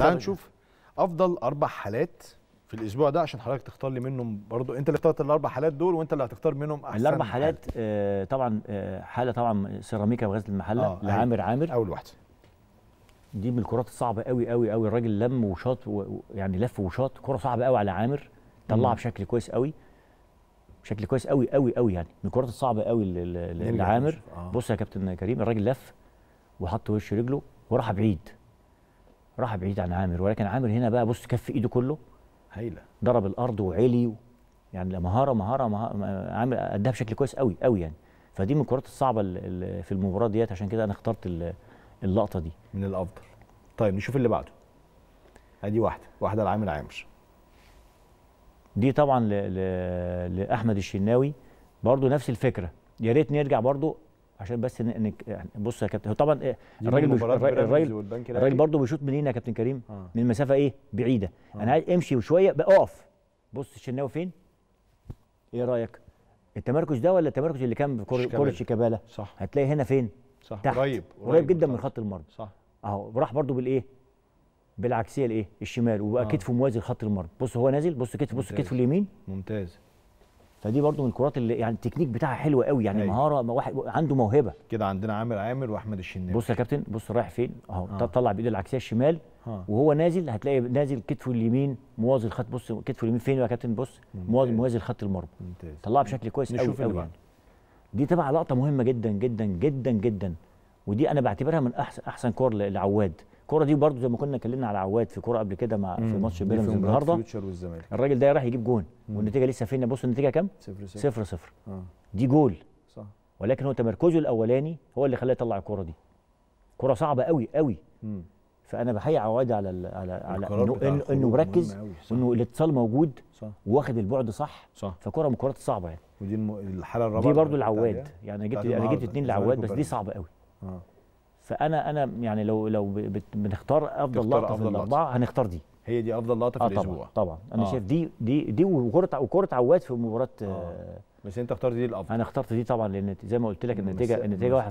تعال نشوف افضل اربع حالات في الاسبوع ده عشان حضرتك تختار لي منهم برضو انت اللي اخترت الاربع حالات دول وانت اللي هتختار منهم احسن الاربع حالات آه طبعا آه حاله طبعا سيراميكا وغزل المحله آه أيوة. لعامر عامر اول واحده دي من الكرات الصعبه قوي قوي قوي الراجل لم وشاط و... يعني لف وشاط كره صعبه قوي على عامر طلعها بشكل كويس قوي بشكل كويس قوي قوي قوي يعني من الكرات الصعبه قوي لعامر آه. بص يا كابتن كريم الراجل لف وحط وش رجله وراح بعيد راح بعيد عن عامر ولكن عامر هنا بقى بص كف ايده كله هايله ضرب الارض وعلي يعني مهاره مهاره, مهارة عامر قدها بشكل كويس قوي قوي يعني فدي من الكرات الصعبه في المباراه ديت عشان كده انا اخترت اللقطه دي من الافضل طيب نشوف اللي بعده ادي واحده واحده لعامر عامر دي طبعا لاحمد الشناوي برضو نفس الفكره يا ريت نرجع برضو عشان بس انك يعني بص يا كابتن هو طبعا آه، الراجل الراجل الراجل برضه بيشوط منين يا كابتن كريم؟ آه. من مسافه ايه؟ بعيده آه. انا عايز امشي وشويه اقف بص الشناوي فين؟ ايه رايك؟ التمركز ده ولا التمركز اللي كان بكره شيكابالا؟ صح هتلاقي هنا فين؟ صح تحت. قريب قريب جدا من خط المرمى صح اهو راح برضه بالايه؟ بالعكسيه الايه؟ الشمال وبقى آه. كتفه موازي لخط المرمى بص هو نازل بص كتفه بص كتفه اليمين ممتاز فدي برضو من الكرات اللي يعني التكنيك بتاعها حلو قوي يعني أيوة. مهاره واحد عنده موهبه كده عندنا عامر عامر واحمد الشناوي بص يا كابتن بص رايح فين اهو آه. طلع بايده العكسيه الشمال آه. وهو نازل هتلاقي نازل كتفه اليمين موازي الخط بص كتفه اليمين فين يا كابتن بص موازي موازي الخط المرمى طلعها بشكل كويس قوي قوي يعني. دي تبع لقطه مهمه جدا جدا جدا جدا ودي انا بعتبرها من احسن احسن كور لعواد الكره دي برده زي ما كنا اتكلمنا على عواد في كوره قبل كده مع في ماتش بيراميدز النهارده الراجل ده راح يجيب جون والنتيجه لسه فين بص النتيجه كام 0 0 آه. دي جول صح ولكن هو تمركزه الاولاني هو اللي خلاه يطلع الكره دي كره صعبه قوي قوي مم. فانا بحيي عواد على الـ على على انه انه مركز وانه الاتصال موجود صح. واخد البعد صح, صح. فكره من الكرات الصعبه يعني ودي الحاله الرابعه دي برضو العواد يعني انا جبت انا جبت اثنين لعواد بس دي صعبه قوي آه. فانا انا يعني لو لو بنختار افضل لقطه في الاربعه هنختار دي هي دي افضل لقطه في آه الاسبوع طبعا طبعا انا آه. شايف دي دي دي وكره وكره عواد في مباراه آه. آه. بس انت اخترت دي الافضل انا اخترت دي طبعا لان زي ما قلت لك النتيجه النتيجه 1-0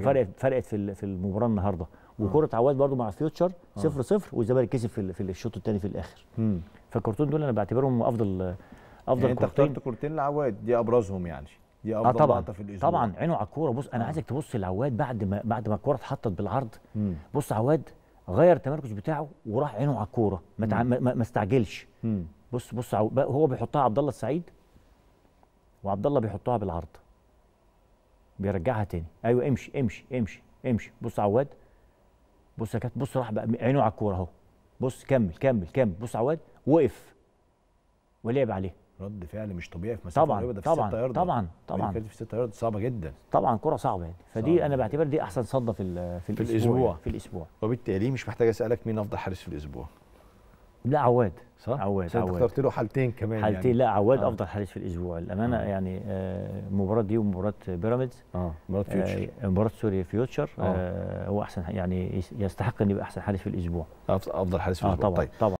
فرقت فرقت في في المباراه النهارده آه. وكره عواد برده مع فيوتشر 0-0 آه. صفر صفر والزمالك كسب في, في الشوط الثاني في الاخر فالكورتين دول انا بعتبرهم افضل افضل يعني انت اخترت كورتين لعواد دي ابرزهم يعني دي آه، افضل آه طبعا لقطه في الاسبوع طبعا عينه على الكوره بص انا آه. عايزك تبص لعواد بعد ما بعد ما الكوره اتحطت بالعرض مم. بص عواد غير التمركز بتاعه وراح عينه على الكوره ما, تع... ما, ما استعجلش مم. بص بص هو بيحطها عبد الله السعيد وعبد الله بيحطها بالعرض بيرجعها تاني ايوه امشي امشي امشي امشي بص عواد بص يا كابتن بص راح بقى عينه على الكوره اهو بص كمل كمل كمل بص عواد وقف ولعب عليه رد فعل مش طبيعي في مسافه طبعا في طبعا طبعا طبعا في ستة يارد صعبه جدا طبعا كره صعبه يعني فدي صعبة. انا بعتبر دي احسن صده في في, في الاسبوع يعني، في الاسبوع وبالتالي مش محتاج اسالك مين افضل حارس في الاسبوع لا عواد صح عواد عواد اخترت له حالتين كمان يعني. حالتين يعني. لا عواد آه. افضل حارس في الاسبوع الامانه آه. يعني آه المباراه دي ومباراه بيراميدز اه مباراه آه، فيوتشر آه مباراه سوري فيوتشر آه. آه هو احسن يعني يستحق ان يبقى احسن حارس في الاسبوع افضل حارس في آه، الاسبوع آه طبعا طيب. طبعا